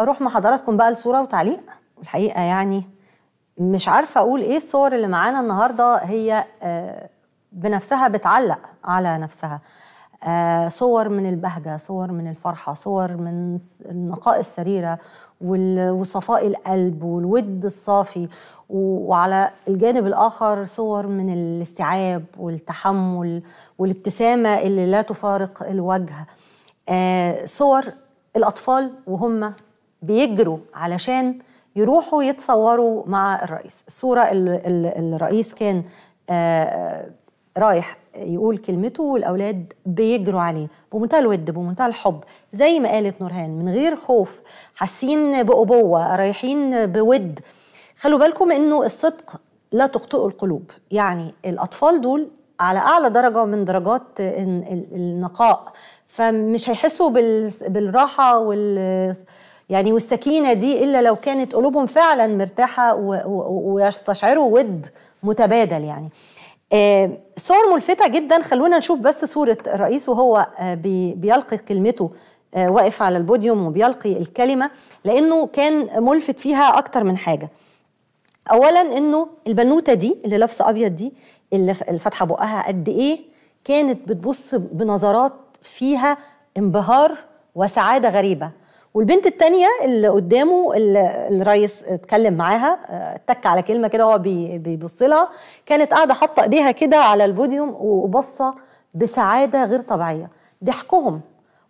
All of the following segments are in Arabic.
اروح مع حضراتكم بقى لصوره وتعليق والحقيقه يعني مش عارفه اقول ايه الصور اللي معانا النهارده هي آه، بنفسها بتعلق على نفسها آه، صور من البهجه صور من الفرحه صور من النقاء السريره وصفاء القلب والود الصافي وعلى الجانب الاخر صور من الاستيعاب والتحمل والابتسامه اللي لا تفارق الوجه آه، صور الاطفال وهم بيجروا علشان يروحوا يتصوروا مع الرئيس الصورة الرئيس كان آه، آه، رايح يقول كلمته والأولاد بيجروا عليه بمنتهى الود بمنتهى الحب زي ما قالت نورهان من غير خوف حاسين بأبوة رايحين بود خلوا بالكم إنه الصدق لا تخطئ القلوب يعني الأطفال دول على أعلى درجة من درجات النقاء فمش هيحسوا بالراحة وال يعني والسكينة دي إلا لو كانت قلوبهم فعلا مرتاحة ويستشعروا ود متبادل يعني آه، صور ملفتة جدا خلونا نشوف بس صورة الرئيس وهو آه، بيلقي كلمته آه، واقف على البوديوم وبيلقي الكلمة لأنه كان ملفت فيها أكتر من حاجة أولا أنه البنوتة دي اللي لابسة أبيض دي اللي فاتحة بقها قد إيه كانت بتبص بنظرات فيها انبهار وسعادة غريبة والبنت التانية اللي قدامه اللي الريس اتكلم معاها اتك على كلمة كده هو بيبص لها كانت قاعدة حاطة ايديها كده على البوديوم وبصة بسعادة غير طبيعية ضحكهم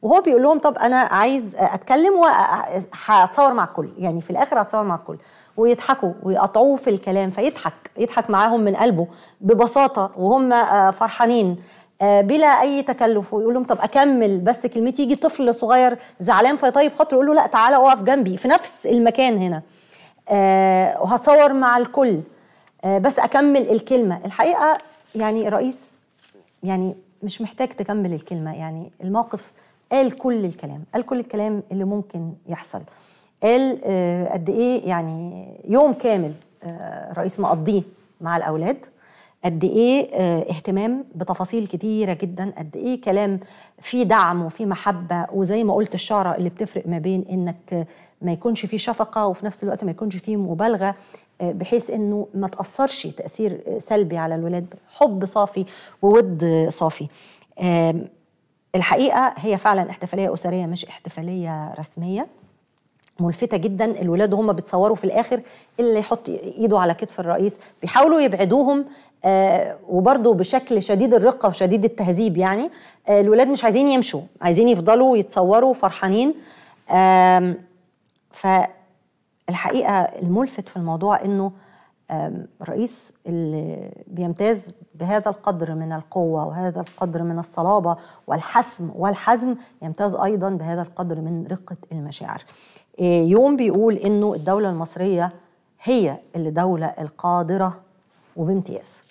وهو بيقول لهم طب انا عايز اتكلم وهتصور مع الكل يعني في الاخر هتصور مع الكل ويضحكوا ويقطعوه في الكلام فيضحك يضحك معاهم من قلبه ببساطه وهم آه، فرحانين آه، بلا اي تكلف ويقول لهم طب اكمل بس كلمتي يجي طفل صغير زعلان فيطيب خاطر يقول له لا تعالى اقف جنبي في نفس المكان هنا آه، وهتصور مع الكل آه، بس اكمل الكلمه الحقيقه يعني الرئيس يعني مش محتاج تكمل الكلمه يعني الموقف قال كل الكلام قال كل الكلام اللي ممكن يحصل قال قد ايه يعني يوم كامل الرئيس مقضيه مع الاولاد قد ايه آه، اهتمام بتفاصيل كتيره جدا قد ايه كلام فيه دعم وفيه محبه وزي ما قلت الشعره اللي بتفرق ما بين انك ما يكونش فيه شفقه وفي نفس الوقت ما يكونش فيه مبالغه آه، بحيث انه ما تاثرش تاثير سلبي على الولاد حب صافي وود صافي الحقيقه هي فعلا احتفاليه اسريه مش احتفاليه رسميه ملفتة جدا الولاد هم بيتصوروا في الآخر اللي يحط إيده على كتف الرئيس بيحاولوا يبعدوهم آه، وبرضه بشكل شديد الرقه وشديد التهذيب يعني آه، الولاد مش عايزين يمشوا عايزين يفضلوا يتصوروا فرحانين فالحقيقه الملفت في الموضوع انه الرئيس اللي بيمتاز بهذا القدر من القوة وهذا القدر من الصلابة والحسم والحزم يمتاز أيضا بهذا القدر من رقة المشاعر آه، يوم بيقول إنه الدولة المصرية هي اللي دولة القادرة وبامتياز